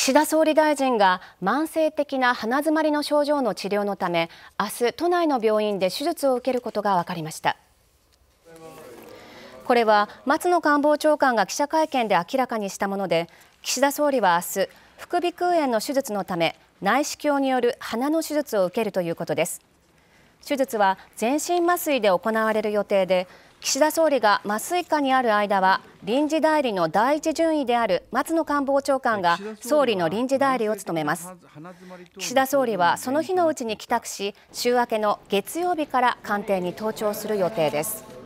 岸田総理大臣が慢性的な鼻づまりの症状の治療のため明日都内の病院で手術を受けることが分かりましたこれは松野官房長官が記者会見で明らかにしたもので岸田総理は明日副鼻腔炎の手術のため内視鏡による鼻の手術を受けるということです手術は全身麻酔で行われる予定で岸田総理が麻酔科にある間は臨時代理の第一順位である松野官房長官が総理の臨時代理を務めます岸田総理はその日のうちに帰宅し週明けの月曜日から官邸に登庁する予定です